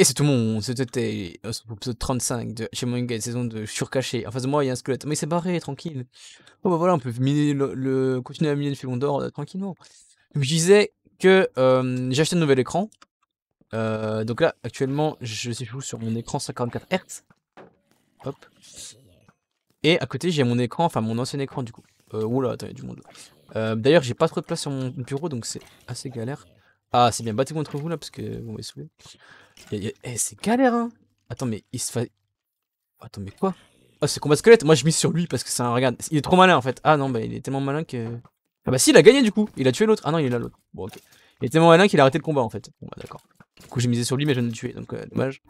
Et c'est tout le monde, c'était euh, l'épisode 35 de chez une saison de surcaché. En face de moi, il y a un squelette. Mais c'est barré, tranquille. Oh bah voilà, on peut miner le, continuer à miner le filon d'or euh, tranquillement. Donc, je disais que euh, j'ai acheté un nouvel écran. donc là, actuellement, je joue sur mon écran 54 Hz. Hop. Et à côté, j'ai mon écran, enfin mon ancien écran du coup. Euh, oula, attends, il y a du monde là. D'ailleurs, j'ai pas trop de place sur mon bureau, donc c'est assez galère. Ah, c'est bien, battez contre vous là, parce que vous m'avez saoulé. Eh, c'est galère, hein. Attends, mais il se fait. Attends, mais quoi Oh, c'est combat squelette. Moi, je mise sur lui parce que c'est un. Regarde, il est trop malin en fait. Ah non, bah il est tellement malin que. Ah bah si, il a gagné du coup. Il a tué l'autre. Ah non, il est là l'autre. Bon, ok. Il est tellement malin qu'il a arrêté le combat en fait. Bon, bah d'accord. Du coup, j'ai misé sur lui, mais je viens de le tuer, donc euh, dommage.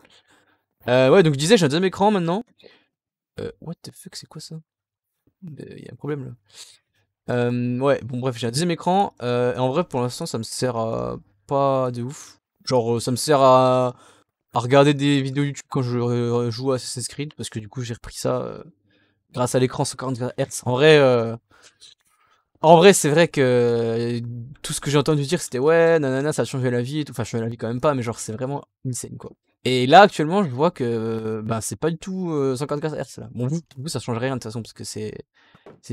Euh, ouais, donc je disais, j'ai un deuxième écran maintenant. Euh, what the fuck, c'est quoi ça euh, Il y a un problème là. Euh, ouais, bon bref, j'ai un deuxième écran. en vrai, pour l'instant, ça me sert pas de ouf. Genre, euh, ça me sert à, regarder des vidéos YouTube quand je euh, joue à Assassin's Creed, parce que du coup, j'ai repris ça euh, grâce à l'écran 144 Hz. En vrai, vrai c'est vrai que tout ce que j'ai entendu dire, c'était ouais, nanana, ça a changé la vie Enfin, je la vie quand même pas, mais genre, c'est vraiment insane, quoi. Et là, actuellement, je vois que ben, c'est pas du tout 144 54 Hz. Là. Bon, vous, vous, ça change rien de toute façon, parce que c'est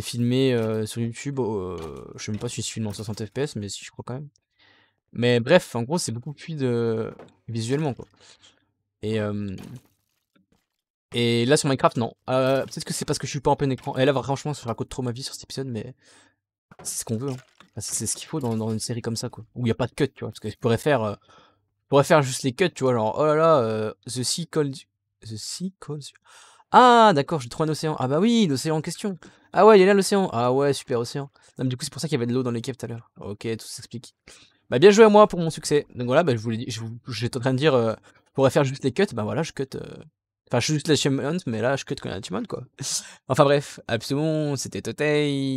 filmé sur YouTube. je sais même pas si je filmé en 60 FPS, mais si je crois quand même. Mais bref, en gros, c'est beaucoup plus de visuellement, quoi. Et, et là, sur Minecraft, non. Euh, peut-être que c'est parce que je suis pas en plein écran. Et là, franchement, je raconte trop ma vie sur cet épisode, mais c'est ce qu'on veut. Hein. c'est ce qu'il faut dans, une série comme ça, quoi. Où il n'y a pas de cut, tu vois. Parce que je pourrais faire, euh, faire juste les cuts, tu vois. Genre, oh là là, euh, The Sea Calls... The Sea Calls... Ah, d'accord, j'ai trouvé un océan. Ah bah oui, l'océan en question. Ah ouais, il est là, l'océan. Ah ouais, super océan. Non, mais du coup, c'est pour ça qu'il y avait de l'eau dans les caves tout à l'heure. Ok, tout s'explique bah, bien joué à moi pour mon succès. Donc voilà, bah, je vous j'étais en train de dire, euh, je pourrais faire juste les cuts, bah voilà, je cut. Euh, enfin, je suis juste l'achievement, mais là, je cut quand il y a quoi. enfin bref, absolument, c'était Totei.